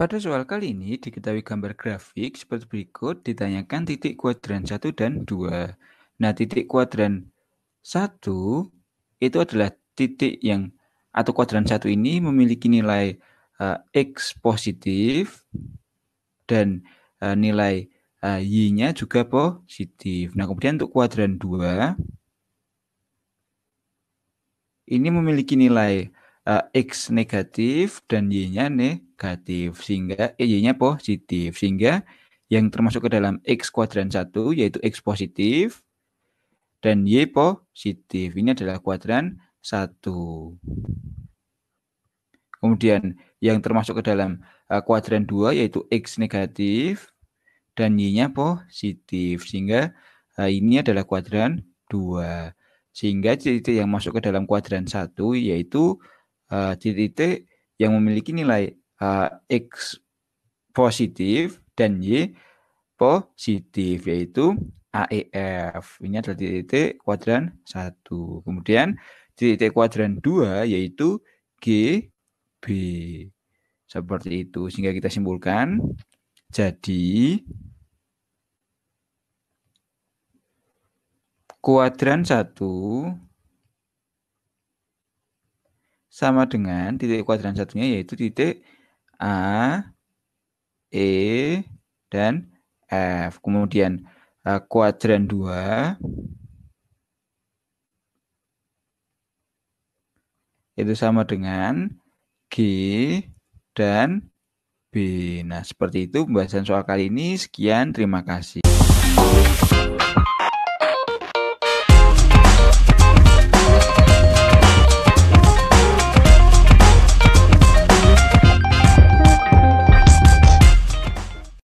Pada soal kali ini diketahui gambar grafik seperti berikut ditanyakan titik kuadran 1 dan 2. Nah, titik kuadran 1 itu adalah titik yang atau kuadran 1 ini memiliki nilai uh, x positif dan uh, nilai uh, y-nya juga positif. Nah, kemudian untuk kuadran 2 ini memiliki nilai uh, X negatif dan Y-nya negatif sehingga eh, Y-nya positif sehingga yang termasuk ke dalam X kuadran satu yaitu X positif dan Y positif. Ini adalah kuadran satu Kemudian yang termasuk ke dalam uh, kuadran 2 yaitu X negatif dan Y-nya positif. Sehingga uh, ini adalah kuadran dua Sehingga titik yang masuk ke dalam kuadran satu yaitu uh, eh, titik yang memiliki nilai uh, X positif dan Y positif yaitu AEF. Ini adalah titik kuadran 1. Kemudian titik-titik kuadran 2 yaitu GB. Seperti itu sehingga kita simpulkan jadi kuadran 1 sama dengan titik kuadran satunya yaitu titik A, E, dan F. Kemudian eh, kuadran 2 itu sama dengan G dan B. Nah, seperti itu pembahasan soal kali ini. Sekian, terima kasih.